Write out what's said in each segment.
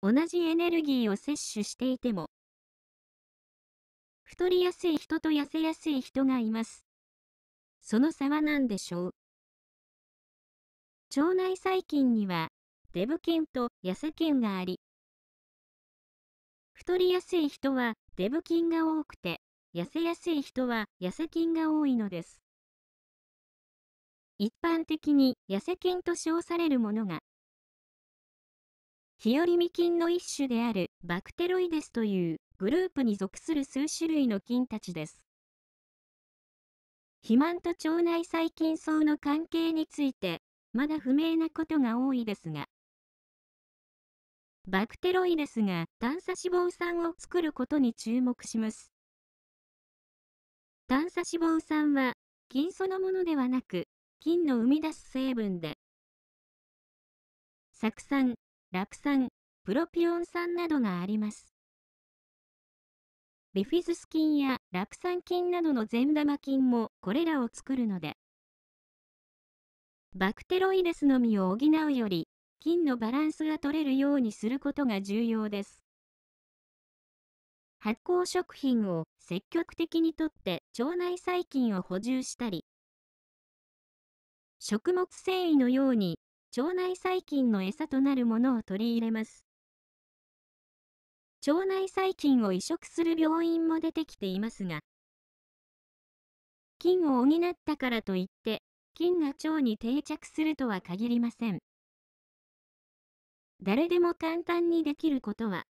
同じエネルギーを摂取していても、太りやすい人と痩せやすい人がいます。その差は何でしょう腸内細菌には、デブ菌と痩せ菌があり、太りやすい人はデブ菌が多くて、痩せやすい人は痩せ菌が多いのです。一般的に痩せ菌と称されるものが、日和未菌の一種であるバクテロイデスというグループに属する数種類の菌たちです。肥満と腸内細菌層の関係について、まだ不明なことが多いですが、バクテロイデスが炭鎖脂肪酸を作ることに注目します。炭鎖脂肪酸は、菌そのものではなく、菌の生み出す成分で、酢酸、酪酸、プロピオン酸などがあります。ビフィズス菌や酪酸菌などの善玉菌もこれらを作るので、バクテロイデスのみを補うより、菌のバランスが取れるようにすることが重要です。発酵食品を積極的にとって腸内細菌を補充したり、食物繊維のように腸内細菌の餌となるものを取り入れます。腸内細菌を移植する病院も出てきていますが、菌を補ったからといって、菌が腸に定着するとは限りません。誰でも簡単にできることは、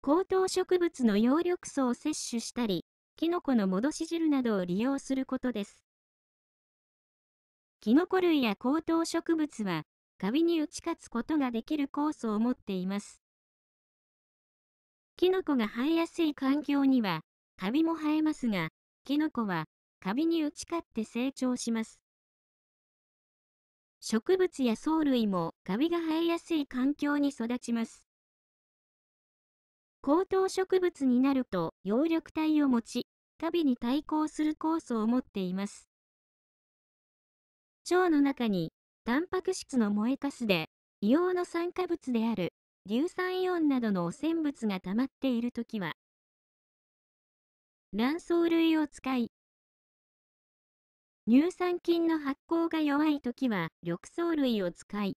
高等植物の葉緑素を摂取したり、キノコの戻し汁などを利用することです。キノコ類や高等植物は、カビに打ち勝つことができる酵素を持っています。キノコが生えやすい環境には、カビも生えますが、キノコは、カビに打ち勝って成長します。植物や藻類もカビが生えやすい環境に育ちます。高等植物になると葉緑体を持ち、カビに対抗する酵素を持っています。腸の中に、タンパク質の燃えかすで、硫黄の酸化物である、硫酸イオンなどの汚染物が溜まっているときは、卵巣類を使い、乳酸菌の発酵が弱いときは緑藻類を使い、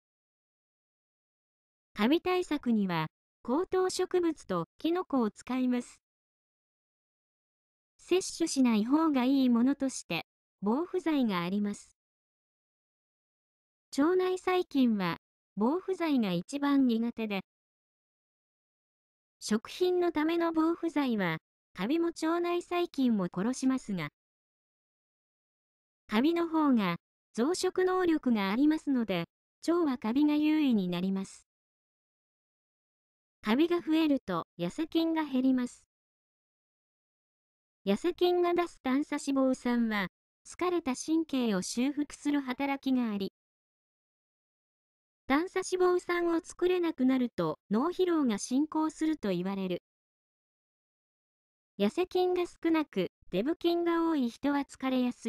カビ対策には高等植物とキノコを使います。摂取しない方がいいものとして、防腐剤があります。腸内細菌は防腐剤が一番苦手で、食品のための防腐剤は、カビも腸内細菌も殺しますが、カビの方が増殖能力がありますので、腸はカビが優位になります。カビが増えると痩せ菌が減ります。痩せ菌が出す短鎖脂肪酸は、疲れた神経を修復する働きがあり、短鎖脂肪酸を作れなくなると脳疲労が進行すると言われる。痩せ菌が少なく、デブ菌が多い人は疲れやすい。